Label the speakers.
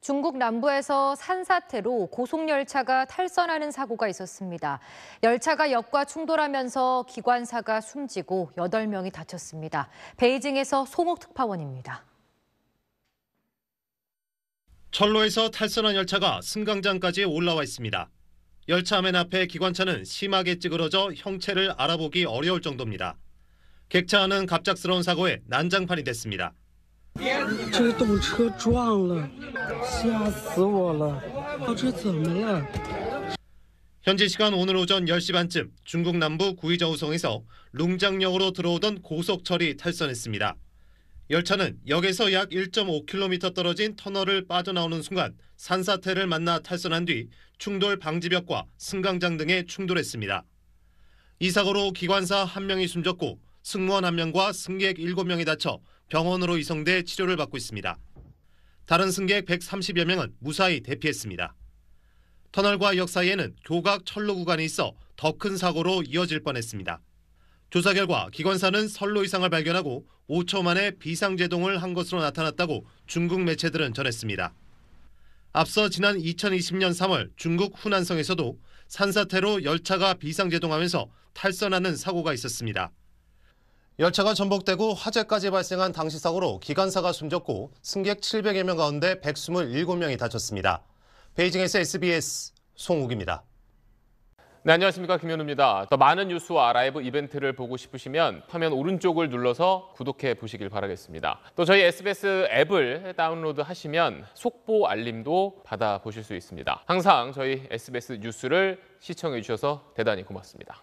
Speaker 1: 중국 남부에서 산사태로 고속열차가 탈선하는 사고가 있었습니다. 열차가 역과 충돌하면서 기관사가 숨지고 8명이 다쳤습니다. 베이징에서 송옥 특파원입니다.
Speaker 2: 철로에서 탈선한 열차가 승강장까지 올라와 있습니다. 열차 맨 앞에 기관차는 심하게 찌그러져 형체를 알아보기 어려울 정도입니다. 객차는 갑작스러운 사고에 난장판이 됐습니다.
Speaker 1: 这动车撞了，吓死我了！这怎么了？ 뭐 아,
Speaker 2: 현지 시간 오늘 오전 10시 반쯤 중국 남부 구이저우성에서 룽장역으로 들어오던 고속철이 탈선했습니다. 열차는 역에서 약 1.5km 떨어진 터널을 빠져나오는 순간 산사태를 만나 탈선한 뒤 충돌 방지벽과 승강장 등에 충돌했습니다. 이 사고로 기관사 한명이 숨졌고 승무원 1명과 승객 7명이 다쳐 병원으로 이송돼 치료를 받고 있습니다. 다른 승객 130여 명은 무사히 대피했습니다. 터널과 역 사이에는 교각 철로 구간이 있어 더 큰 사고로 이어질 뻔했습니다. 조사 결과 기관사는 선로 이상을 발견하고 5초 만에 비상제동을 한 것으로 나타났다고 중국 매체들은 전했습니다. 앞서 지난 2020년 3월 중국 후난성에서도 산사태로 열차가 비상제동하면서 탈선하는 사고가 있었습니다. 열차가 전복되고 화재까지 발생한 당시 사고로 기관사가 숨졌고 승객 700여 명 가운데 127명이 다쳤습니다. 베이징에서 SBS 송욱입니다.
Speaker 3: 네, 안녕하십니까. 김현우입니다. 더 많은 뉴스와 라이브 이벤트를 보고 싶으시면 화면 오른쪽을 눌러서 구독해 보시길 바라겠습니다. 또 저희 SBS 앱을 다운로드 하시면 속보 알림도 받아보실 수 있습니다. 항상 저희 SBS 뉴스를 시청해 주셔서 대단히 고맙습니다.